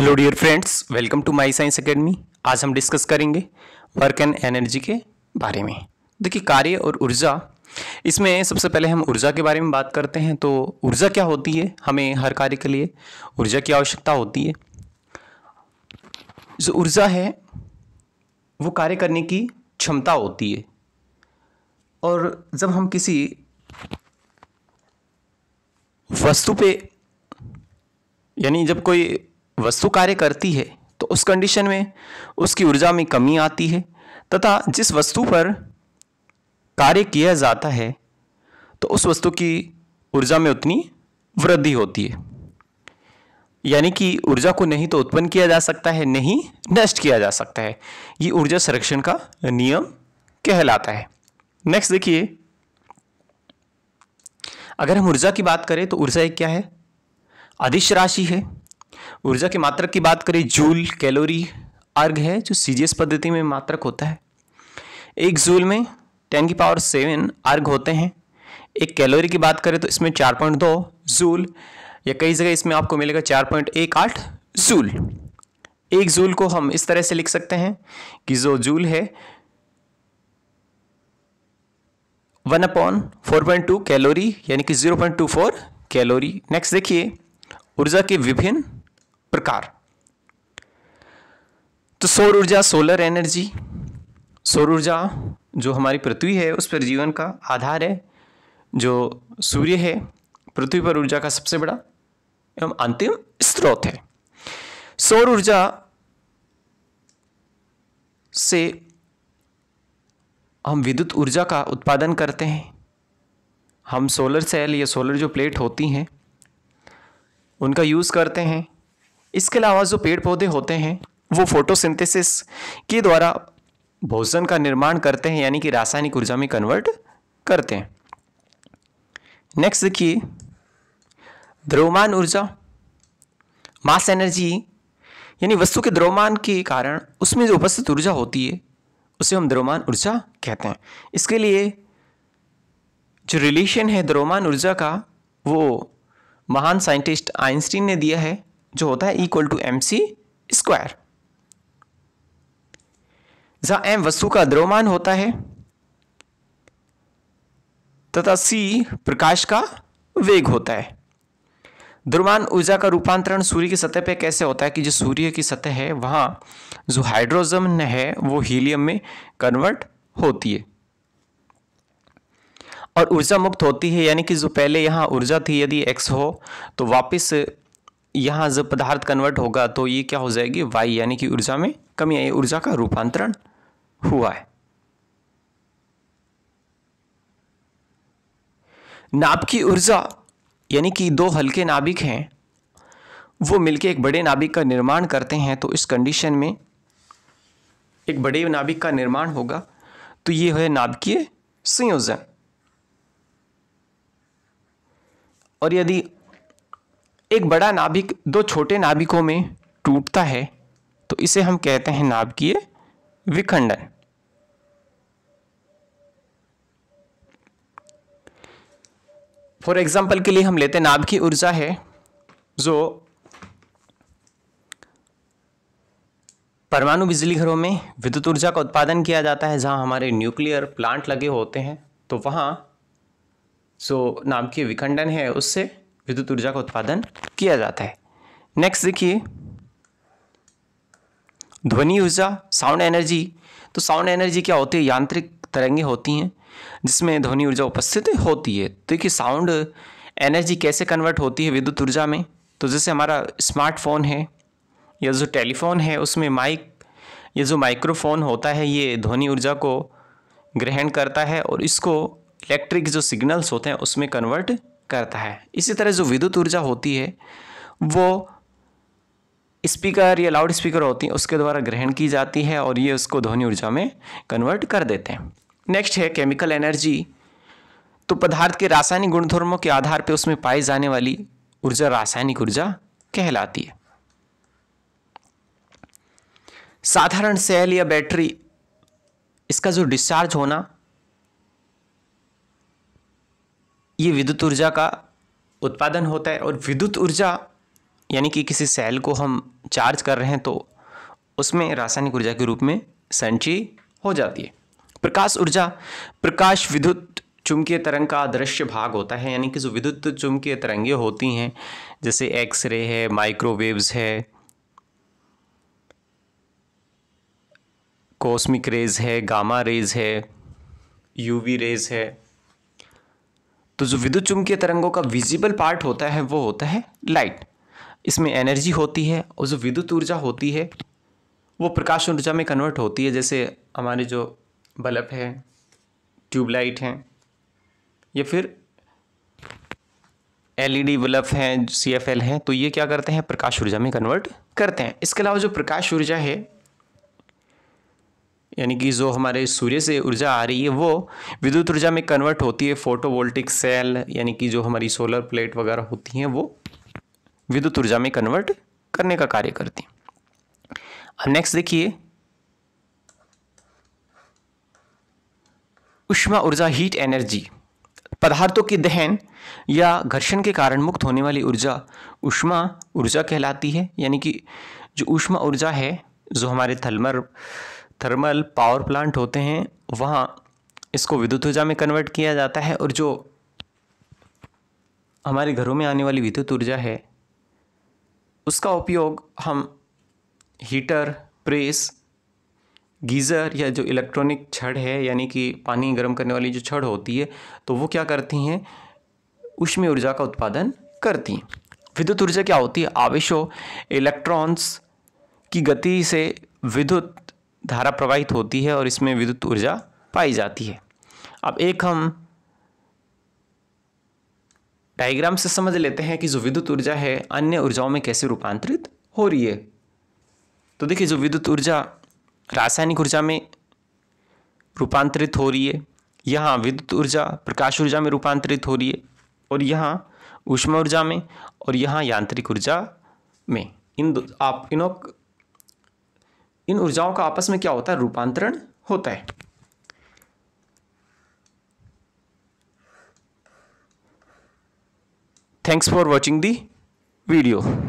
hello dear friends welcome to my science academy आज हम discuss करेंगे वर्क एंड एनर्जी के बारे में देखिए कार्य और ऊर्जा इसमें सबसे पहले हम ऊर्जा के बारे में बात करते हैं तो ऊर्जा क्या होती है हमें हर कार्य के लिए ऊर्जा की आवश्यकता होती है जो ऊर्जा है वो कार्य करने की क्षमता होती है और जब हम किसी वस्तु पे यानी जब कोई वस्तु कार्य करती है तो उस कंडीशन में उसकी ऊर्जा में कमी आती है तथा जिस वस्तु पर कार्य किया जाता है तो उस वस्तु की ऊर्जा में उतनी वृद्धि होती है यानी कि ऊर्जा को नहीं तो उत्पन्न किया जा सकता है नहीं नष्ट किया जा सकता है ये ऊर्जा संरक्षण का नियम कहलाता है नेक्स्ट देखिए अगर हम ऊर्जा की बात करें तो ऊर्जा एक क्या है अधिश राशि है ऊर्जा के मात्रक की बात करें जूल कैलोरी अर्घ है जो सीजीएस पद्धति में मात्रक होता है एक जूल में टेन की पावर सेवन अर्घ होते हैं एक कैलोरी की बात करें तो इसमें चार पॉइंट दो जूल या कई जगह इसमें आपको मिलेगा चार पॉइंट एक आठ जूल एक जूल को हम इस तरह से लिख सकते हैं कि जो जूल है one upon four point two calorie यानी कि zero point two four calorie next देखिए ऊर्जा के विभिन्न प्रकार तो सौर ऊर्जा सोलर एनर्जी सौर ऊर्जा जो हमारी पृथ्वी है उस पर जीवन का आधार है जो सूर्य है पृथ्वी पर ऊर्जा का सबसे बड़ा एवं अंतिम स्रोत है सौर ऊर्जा से हम विद्युत ऊर्जा का उत्पादन करते हैं हम सोलर सेल या सोलर जो प्लेट होती हैं उनका यूज़ करते हैं इसके अलावा जो पेड़ पौधे होते हैं वो फोटोसिंथेसिस के द्वारा भोजन का निर्माण करते हैं यानी कि रासायनिक ऊर्जा में कन्वर्ट करते हैं नेक्स्ट देखिए द्रव्यमान ऊर्जा मास एनर्जी यानी वस्तु के द्रव्यमान के कारण उसमें जो उपस्थित ऊर्जा होती है उसे हम द्रव्यमान ऊर्जा कहते हैं इसके लिए जो रिलेशन है द्रव्यमान ऊर्जा का वो महान साइंटिस्ट आइंस्टीन ने दिया है जो होता है equal to M C square जहां एम वस्तु का द्रव्यमान होता है तथा सी प्रकाश का वेग होता है द्रव्यमान ऊर्जा का रूपांतरण सूर्य की सतह पे कैसे होता है कि जो सूर्य की सतह है वहां जो हाइड्रोजन है वो हीलियम में कन्वर्ट होती है और ऊर्जा मुक्त होती है यानी कि जो पहले यहां ऊर्जा थी यदि एक्स हो तो वापस यहाँ जब पदार्थ कन्वर्ट होगा तो ये क्या हो जाएगी वाई यानी कि ऊर्जा में कमी आई ऊर्जा का रूपांतरण हुआ है नाभ की ऊर्जा यानी कि दो हल्के नाभिक हैं वो मिलके एक बड़े नाभिक का निर्माण करते हैं तो इस कंडीशन में एक बड़े नाभिक का निर्माण होगा तो ये है नाभिकीय संयोजन और यदि एक बड़ा नाभिक दो छोटे नाभिकों में टूटता है तो इसे हम कहते हैं नाभिकीय विखंडन फॉर एग्जाम्पल के लिए हम लेते हैं नाभिकीय ऊर्जा है जो परमाणु बिजली घरों में विद्युत ऊर्जा का उत्पादन किया जाता है जहां हमारे न्यूक्लियर प्लांट लगे होते हैं तो वहां जो नाभिकीय विखंडन है उससे विद्युत ऊर्जा का उत्पादन किया जाता है नेक्स्ट देखिए ध्वनि ऊर्जा साउंड एनर्जी तो साउंड एनर्जी क्या होती है यांत्रिक तरंगें होती हैं जिसमें ध्वनि ऊर्जा उपस्थित होती है तो देखिए साउंड एनर्जी कैसे कन्वर्ट होती है विद्युत ऊर्जा में तो जैसे हमारा स्मार्टफोन है या जो टेलीफोन है उसमें माइक ये जो माइक्रोफोन होता है ये ध्वनि ऊर्जा को ग्रहण करता है और इसको इलेक्ट्रिक जो सिग्नल्स होते हैं उसमें कन्वर्ट करता है इसी तरह जो विद्युत ऊर्जा होती है वो स्पीकर या लाउड स्पीकर होती है उसके द्वारा ग्रहण की जाती है और ये उसको ध्वनि ऊर्जा में कन्वर्ट कर देते हैं नेक्स्ट है केमिकल एनर्जी तो पदार्थ के रासायनिक गुणधर्मों के आधार पर उसमें पाई जाने वाली ऊर्जा रासायनिक ऊर्जा कहलाती है साधारण सेल या बैटरी इसका जो डिस्चार्ज होना ये विद्युत ऊर्जा का उत्पादन होता है और विद्युत ऊर्जा यानी कि किसी सेल को हम चार्ज कर रहे हैं तो उसमें रासायनिक ऊर्जा के रूप में संचय हो जाती है प्रकाश ऊर्जा प्रकाश विद्युत चुंबकीय तरंग का दृश्य भाग होता है यानी कि जो विद्युत चुंबकीय तरंगे होती हैं जैसे एक्सरे है माइक्रोवेव्स है कॉस्मिक रेज है गामा रेज है यूवी रेज है तो जो विद्युत चुंबकीय तरंगों का विजिबल पार्ट होता है वो होता है लाइट इसमें एनर्जी होती है और जो विद्युत ऊर्जा होती है वो प्रकाश ऊर्जा में कन्वर्ट होती है जैसे हमारे जो बल्ब है ट्यूबलाइट हैं या फिर एलईडी बल्ब e हैं सी एफ एल हैं तो ये क्या करते हैं प्रकाश ऊर्जा में कन्वर्ट करते हैं इसके अलावा जो प्रकाश ऊर्जा है यानी कि जो हमारे सूर्य से ऊर्जा आ रही है वो विद्युत ऊर्जा में कन्वर्ट होती है फोटोवोल्टिक सेल यानी कि जो हमारी सोलर प्लेट वगैरह होती हैं वो विद्युत ऊर्जा में कन्वर्ट करने का कार्य करती हैं अब नेक्स्ट देखिए उष्मा ऊर्जा हीट एनर्जी पदार्थों के दहन या घर्षण के कारण मुक्त होने वाली ऊर्जा उष्मा ऊर्जा कहलाती है यानी कि जो उष्मा ऊर्जा है जो हमारे थलमर थर्मल पावर प्लांट होते हैं वहाँ इसको विद्युत ऊर्जा में कन्वर्ट किया जाता है और जो हमारे घरों में आने वाली विद्युत ऊर्जा है उसका उपयोग हम हीटर प्रेस गीज़र या जो इलेक्ट्रॉनिक छड़ है यानी कि पानी गर्म करने वाली जो छड़ होती है तो वो क्या करती हैं उष्मी ऊर्जा का उत्पादन करती हैं विद्युत ऊर्जा क्या होती है आवेशों इलेक्ट्रॉन्स की गति से विद्युत धारा प्रवाहित होती है और इसमें विद्युत ऊर्जा पाई जाती है अब एक हम डायग्राम से समझ लेते हैं कि जो विद्युत ऊर्जा है अन्य ऊर्जाओं में कैसे रूपांतरित हो रही है तो देखिए जो विद्युत ऊर्जा रासायनिक ऊर्जा में रूपांतरित हो रही है यहाँ विद्युत ऊर्जा प्रकाश ऊर्जा में रूपांतरित हो रही है और यहाँ ऊष्मा ऊर्जा में और यहाँ यांत्रिक ऊर्जा में इन दो आप इनों इन ऊर्जाओं का आपस में क्या होता है रूपांतरण होता है thanks for watching the video